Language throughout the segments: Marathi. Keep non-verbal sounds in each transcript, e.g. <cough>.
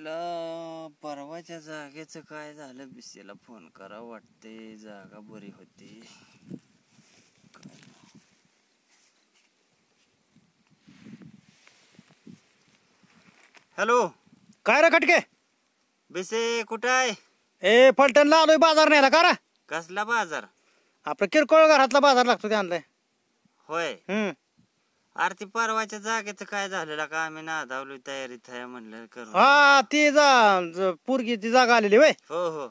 म्हटलं परवाच्या जागेचं काय झालं बिसेला फोन करा वाटते जागा बरी होती हॅलो काय रे खटके बिसे कुठं आहे ए आलोय बाजार न्यायला का कसला बाजार आपलं किरकोळ घरातला बाजार लागतो ते आणलाय होय हम्म अरे ते परवाच्या जागेच काय झालेलं का आम्ही नाधावलो तयारी थाय म्हणलं करू हा ती जा पुरगी ती जागा आलेली वय हो हो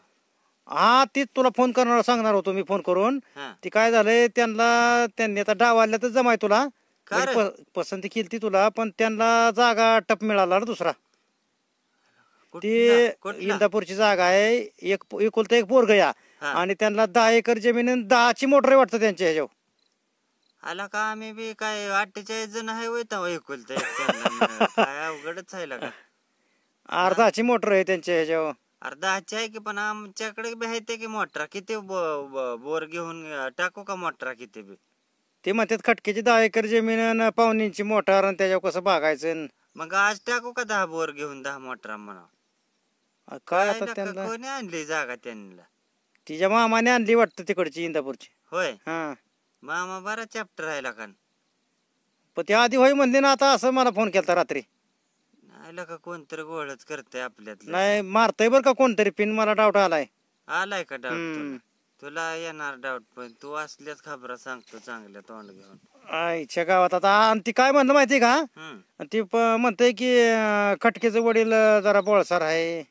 हा तीच तुला फोन करणार सांगणार होतो मी फोन करून ती काय झालंय त्यांना त्यांनी आता डाव आल्या तर जमाय तुला म्हणजे पसंती केली ती तुला पण त्यांना जागा टप मिळाला ना दुसरा ती इंदापूरची जागा आहे एक एकुलता एक पोरग या आणि त्यांना दहा एकर जमीन दहाची मोटर वाटतं त्यांच्या ह्याच्यावर आला का आम्ही बी काय अठ्ठेचाळीस जण आहे वय तवा काय अवघडच आहे का अर्धाची मोटर आहे त्यांच्या ह्याच्यावर अर्धाची आहे की पण आमच्याकडे बी आहे ते की मोटर किती बोर घेऊन टाकू का मोटर किती बी ते म्हणतात खटकेची दहा एकर जमीन पावनीची मोटर आणि त्याच्यावर कसं बघायचं मग आज टाकू का दहा बोर घेऊन दहा मोटर म्हणा काय कोणी आणली जागा त्यांनी तिच्या मामाने आणली वाटतं तिकडची इंदापूरची होय हा मामा बरा चॅप्टर राहिला का पण त्या आधी होई म्हणले ना आता असं मला फोन केला रात्री नाही का कोणतरी गोळच करतय आपल्यात नाही मारतय बर का कोणतरी पिन मला डाऊट आलाय आलाय का डाऊट तुला येणार डाऊट पण तू असल्याच खबर सांगतो चांगल्या तोंड घेऊन आईच्या गावात आता आणि ती काय म्हणलं माहिती का ती म्हणते की खटकेचे वडील जरा बोळसार आहे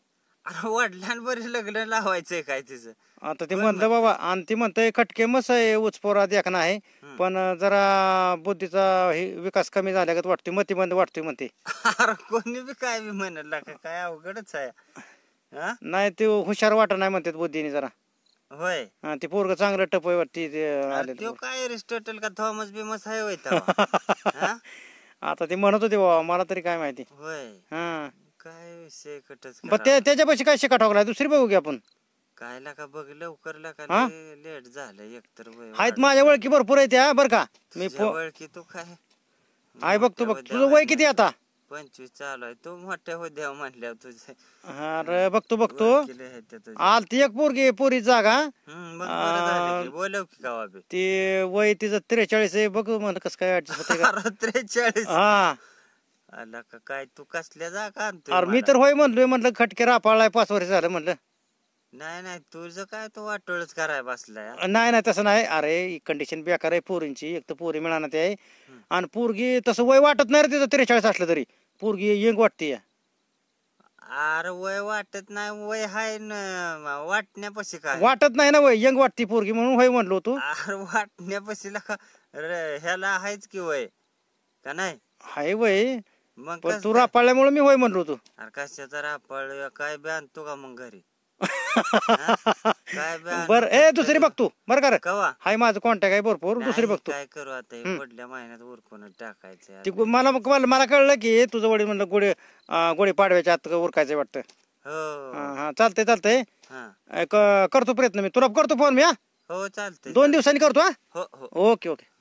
अरे वडिलांबरी लग्न लावायचंय काय तिचं आता ते म्हणलं बाबा आणि ती म्हणतंय खटके मस आहे उचपोरा देखना आहे पण जरा बुद्धीचा विकास कमी झाल्या वाटतोय मतिमंद वाटतोय म्हणते कोणी बी काय बी म्हणला का काय अवघडच आहे नाही ते हुशार वाटत नाही म्हणते बुद्धीने जरा होय ती ते पोरग चांगलं टपय वाटते काय अरिस्टॉटल का थॉमस मस आहे <laughs> आता ते म्हणत होती बाबा मला तरी काय माहिती होय हा काय विषय काय शिका ठोकला दुसरी बघू की आपण काय का बघ लवकर लाका लेट झालं एकतर वय आहेत माझ्या ओळखी भरपूर आहे त्या बर का मी ओळखी तू काय आहे बघ तू बघ तुझं वय किती आता पंचवीस चालू आहे तू मोठ्या द्या म्हणल्या तुझे अरे बघतो बघतो आल ती एक पोरगी पोरी जागा ती बोलव की गावा वय तिचं त्रेचाळीस आहे बघ म्हण कस काय <laughs> त्रेचाळीस हा आला का काय तू कसल्या जा का अर मी तर होय म्हणलोय म्हटलं खटके रापाळलाय पाच वर्ष झालं म्हणलं नाही नाही तुझं काय तो वाटोळच कराय बसलाय नाही नाही तसं नाही अरे कंडिशन बेकार आहे पोरींची एक तर पोरी मिळाणार ते आणि पोरगी तसं वय वाटत नाही रे तिचं त्रेचाळीस असलं तरी पोरगी यंग वाटते अरे वय वाटत नाही वय हाय न वाटण्यापाशी काय वाटत नाही ना वय यंग वाटते पोरगी म्हणून होय म्हणलो तू अरे वाटण्यापाशी ह्याला आहेच की वय का नाही हाय वय मग पण तू रापाळल्यामुळे मी होय म्हणलो तू अरे कशाचा रापाळ काय बी आणतो का मग घरी <laughs> बर ए दुसरी बघ तू बर कर हाय माझं कॉन्टॅक्ट आहे भरपूर दुसरी बघतो काय करू आता पुढल्या महिन्यात उरकून टाकायचं मला मला कळलं की तुझं वडील म्हणलं गोडे गोडे पाडव्याच्या आत उरकायचं वाटत वाटतं हो. चालतंय चालतंय करतो प्रयत्न मी तुला करतो फोन मी हा हो चालतंय दोन दिवसांनी करतो हा हो, हो. Okay okay